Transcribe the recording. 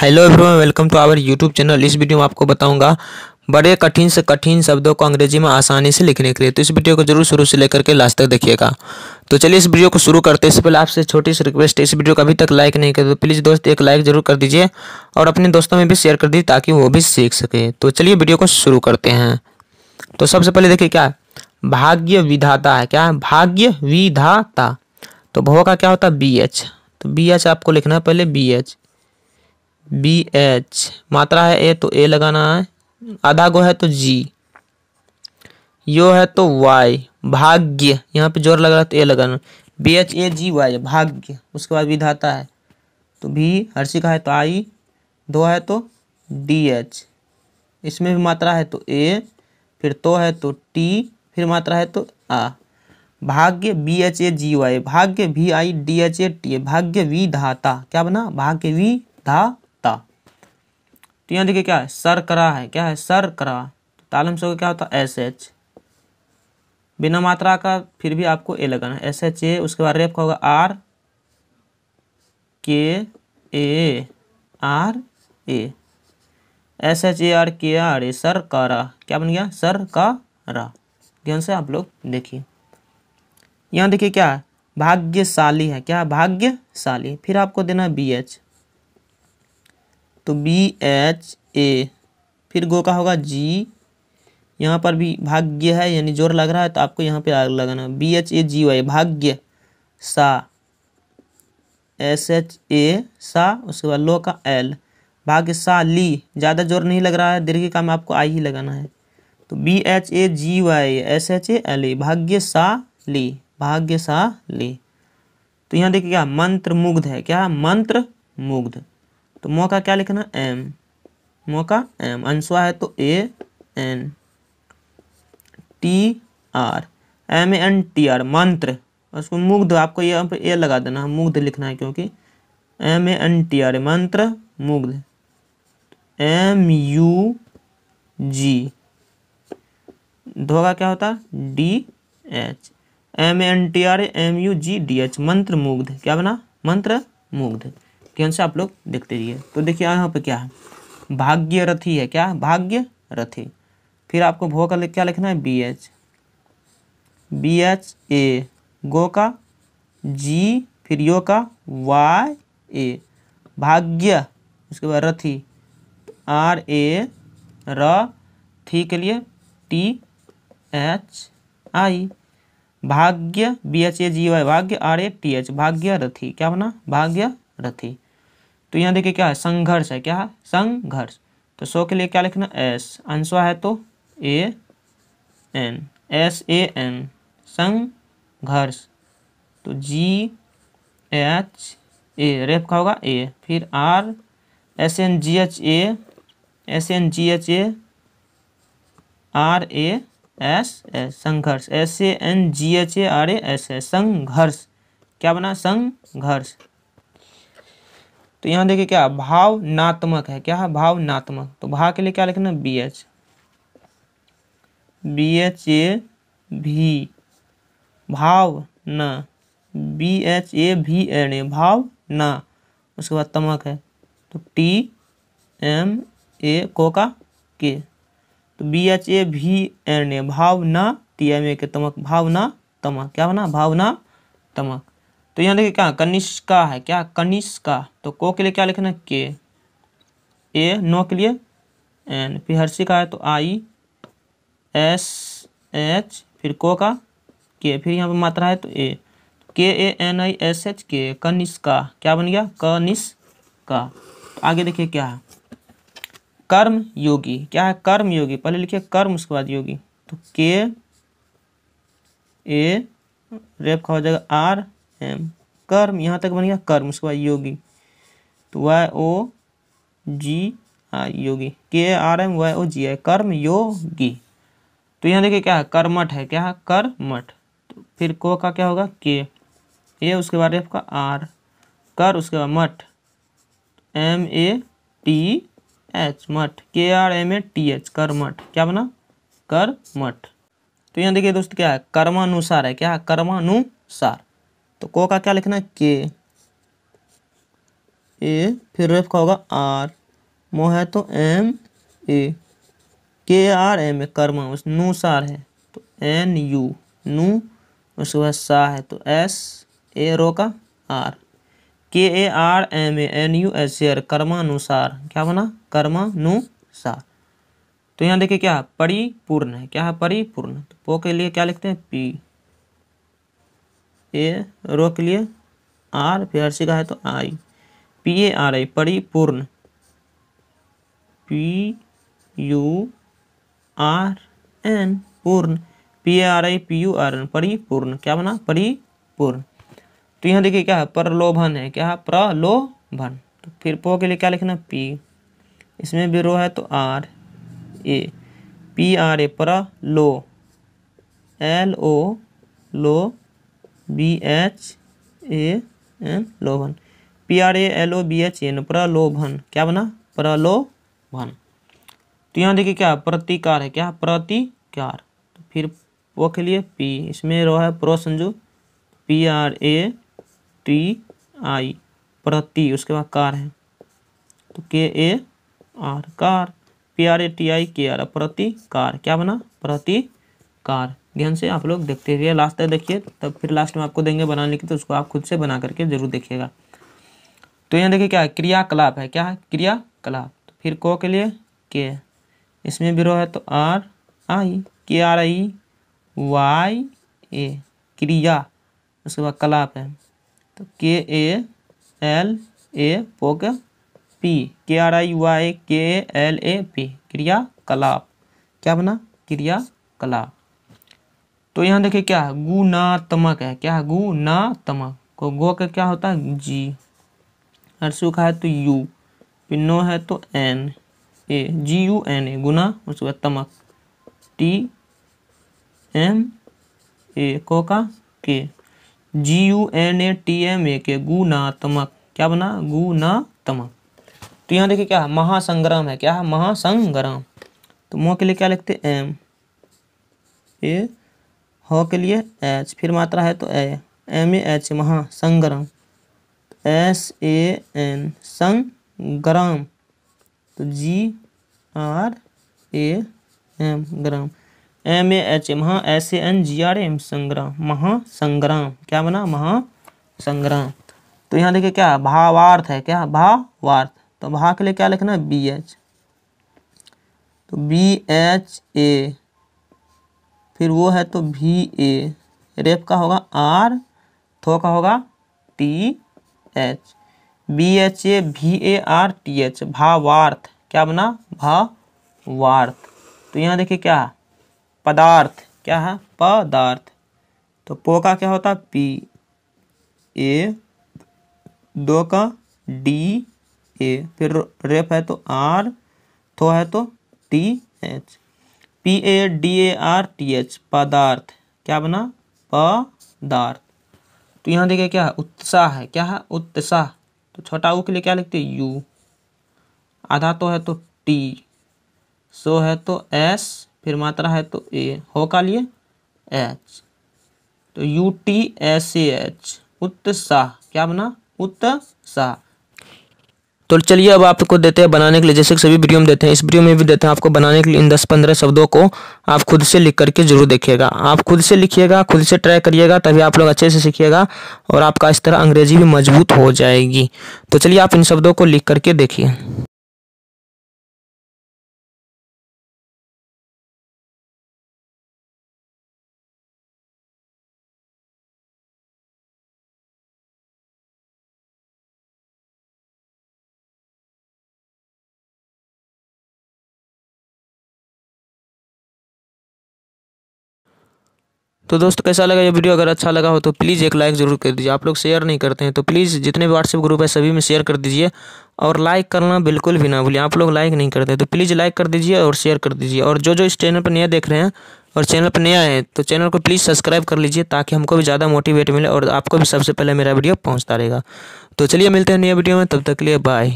hello everyone welcome to our YouTube channel इस video में आपको बताऊंगा बड़े कठिन से कठिन शब्दों को अंग्रेजी में आसानी से लिखने के लिए तो इस वीडियो को जरूर शुरू से लेकर के लास्ट तक देखिएगा तो चलिए इस वीडियो को शुरू करते इससे पहले आपसे छोटी सी रिक्वेस्ट है इस वीडियो को अभी तक लाइक नहीं करते तो प्लीज़ दोस्त एक लाइक जरूर कर दीजिए और अपने दोस्तों में भी शेयर कर दीजिए ताकि वो भी सीख सके तो चलिए वीडियो को शुरू करते हैं तो सबसे पहले देखिए क्या भाग्य विधाता है क्या भाग्य विधाता तो भव का क्या होता है बी एच तो बी एच आपको लिखना है पहले बी एच बी एच मात्रा है ए तो ए लगाना है आधा गो है तो जी यो है तो वाई भाग्य यहाँ पे जोर लग रहा है तो ए लगाना B H A G Y भाग्य उसके बाद विधाता है तो भी हर्षी का है तो आई दो है तो डी एच इसमें भी मात्रा है तो ए फिर तो है तो टी फिर मात्रा है तो आ भाग्य B H A G Y भाग्य V I D H A T भाग्य विधाता क्या बना भाग्य विधा तो यहाँ देखिए क्या है सर करा है क्या है सर तो तालम से क्या होता है एस एच बिना मात्रा का फिर भी आपको ए लगाना है एस एच ए उसके बाद रेप का होगा R K A R A S H A R K R A सर करा क्या बन गया सर का रा ध्यान से आप लोग देखिए यहाँ देखिए क्या है भाग्यशाली है क्या भाग्यशाली फिर आपको देना बी एच तो बी एच ए फिर गो का होगा जी यहाँ पर भी भाग्य है यानी जोर लग रहा है तो आपको यहाँ पे लगाना B H A G Y भाग्य सा एस एच ए सा उसके बाद लो का एल भाग्य सा ली ज़्यादा जोर नहीं लग रहा है दीर्घ का में आपको आई ही लगाना है तो B H A G Y S H A L E भाग्य सा ली भाग्य सा ली तो यहाँ देखिए क्या मंत्र मुग्ध है क्या मंत्र मुग्ध तो मो का क्या लिखना एम मो का एम अंशुआ है तो A N T R M N T R मंत्र उसको मुग्ध आपको ये यहाँ ए लगा देना है हाँ, मुग्ध लिखना है क्योंकि एम एन टी आर मंत्र मुग्ध एम यू जी धोगा क्या होता है D H M N T R M U G D H मंत्र मुग्ध क्या बना मंत्र मुग्ध ध्यान से आप लोग देखते रहिए तो देखिए यहाँ पर क्या है भाग्य रथी है क्या भाग्य रथी फिर आपको भो का क्या लिखना है B H B H A गो का जी फिर यो का वाई ए भाग्य उसके बाद रथी आर ए र थी के लिए टी एच आई भाग्य B H A G Y भाग्य आर ए टी एच भाग्य रथी क्या बना भाग्य रथी तो यहाँ देखिए क्या है संघर्ष है क्या है संघर्ष तो सो के लिए क्या लिखना एस अंशवा है तो A N S A N संघर्ष तो जी एच ए रेप का होगा ए फिर R S N G H A S N G H A R A S S संघर्ष S A N G H A R A S S संघर्ष क्या बना संघर्ष तो यहाँ देखिए क्या भावनात्मक है क्या है भावनात्मक तो भाव के लिए क्या लिखना B H B H A भी भाव न बी एच ए भी एन ए भाव न उसके बाद तमक है तो टी एम ए कोका के तो बी एच ए भी एन ए भावना टी एम ए के तमक भावना तमक क्या बना भावना तमक तो यहाँ देखिए क्या कनिष्का है क्या कनिष्का तो को के लिए क्या लिखना है के ए नो के लिए एन फिर हर्षी का है तो आई एस एच फिर को का के फिर यहाँ पर मात्रा है तो A K A N I S H K कनिष्का क्या बन गया कनिष्का तो आगे देखिए क्या है कर्म योगी क्या है कर्म योगी पहले लिखिए कर्म उसके बाद योगी तो के ए रेप का हो जाएगा आर एम कर्म यहाँ तक बन गया कर्म उसके बाद योगी तो वाई ओ जी आई योगी K R M Y O G I कर्म योगी तो यहाँ देखिए क्या है कर्मठ है क्या है कर्मठ तो फिर को का क्या होगा के ए उसके बाद आपका आर कर उसके बाद मठ एम ए टी एच मठ K R M A T H कर्मठ क्या बना कर्मठ तो यहाँ देखिए दोस्त क्या है कर्मानुसार है क्या है कर्मानुसार तो को का क्या लिखना है के ए फिर रेफ का होगा आर मो है तो एम ए के आर एम ए कर्म सार है तो एन यू नू उसके बाद सा है तो एस ए रो का R K A R M A N U S एर आर कर्मानुसार क्या बना कर्मानुसार तो यहाँ देखिए क्या है परिपूर्ण है क्या है परिपूर्ण तो पो के लिए क्या लिखते हैं पी ए रो के लिए आर फिर आर सी का है तो I P A R I परिपूर्ण पी यू आर एन पूर्ण P A R I P U R N परिपूर्ण क्या बना परिपूर्ण तो यहाँ देखिए क्या है प्रलोभन है क्या है प्रलोभन तो फिर पो के लिए क्या लिखना पी इसमें भी रो है तो R A P R A प्रलो एल ओ लो बी एच ए एन लोभन P R A L O B H N प्रलोभन क्या बना प्रलोभन तो यहाँ देखिए क्या प्रतिकार है क्या प्रतिकार तो फिर वो के लिए पी इसमें रो है प्रो संजू P R A T I प्रति उसके बाद कार है तो के ए आर कार P R A T I K R प्रतिकार क्या बना प्रतिकार ध्यान से आप लोग देखते रहिए लास्ट तक देखिए तब फिर लास्ट में आपको देंगे बनाने की तो उसको आप खुद से बना करके जरूर देखिएगा तो यहाँ देखिए क्या है क्रियाकलाप है क्या है क्रियाकलाप तो फिर को के लिए के इसमें विरोह है तो are I K R I Y ए क्रिया उसके बाद कलाप है तो के ए एल ए पो K P K R I Y K L A P क्रिया कलाप क्या बना क्रिया कलाप तो यहाँ देखिए क्या है गुणात्मक है क्या है गुणात्मक को गो का क्या होता है जी हर्षु का है तो यू फिर है तो N A G U N A गुना उसके बाद तमक टी एम ए को का K G U N A T M A K गुनात्मक क्या बना गुनात्मक तो यहाँ देखिए क्या है महासंग्राम है क्या है महासंग्राम तो मोह के लिए क्या लिखते हैं एम ए ह के लिए एच फिर मात्रा है तो ए एम ए एच महा संग्राम तो एस ए एन संग्राम तो जी आर ए एम ग्राम एम ए एच महा S A N G R M संग्राम महासंग्राम क्या बना महासंग्राम तो यहाँ देखिए क्या भावार्थ है क्या भावार्थ तो भा के लिए क्या लिखना बी एच तो बी एच ए फिर वो है तो वी ए रेप का होगा आर थो का होगा T H B H A V A R T H भावार्थ क्या बना भावार्थ तो यहाँ देखिए क्या है पदार्थ क्या है पदार्थ तो पो का क्या होता है पी ए दो का डी ए फिर रेप है तो आर थो है तो T H P A D A R T H पदार्थ क्या बना पदार्थ तो यहाँ देखिए क्या है उत्साह है क्या है उत्साह तो छोटा ऊ के लिए क्या लिखते यू आधा तो है तो टी सो है तो एस फिर मात्रा है तो ए हो का लिए एच तो यू टी एस एच उत्साह क्या बना उत्साह तो चलिए अब आपको देते हैं बनाने के लिए जैसे सभी वीडियो में देते हैं इस वीडियो में भी देते हैं आपको बनाने के लिए इन दस पंद्रह शब्दों को आप खुद से लिख करके जरूर देखिएगा आप खुद से लिखिएगा खुद से ट्राई करिएगा तभी आप लोग अच्छे से सीखिएगा और आपका इस तरह अंग्रेजी भी मजबूत हो जाएगी तो चलिए आप इन शब्दों को लिख करके देखिए तो दोस्तों कैसा लगा ये वीडियो अगर अच्छा लगा हो तो प्लीज़ एक लाइक ज़रूर कर दीजिए आप लोग शेयर नहीं करते हैं तो प्लीज़ जितने भी व्हाट्सएप ग्रुप है सभी में शेयर कर दीजिए और लाइक करना बिल्कुल भी ना भूलिए आप लोग लाइक नहीं करते तो प्लीज़ लाइक कर दीजिए और शेयर कर दीजिए और जो जो इस चैनल पर नया देख रहे हैं और चैनल पर नया है तो चैनल को प्लीज़ सब्सक्राइब कर लीजिए ताकि हमको भी ज़्यादा मोटिवेट मिले और आपको भी सबसे पहले मेरा वीडियो पहुँचता रहेगा तो चलिए मिलते हैं नया वीडियो में तब तक के लिए बाय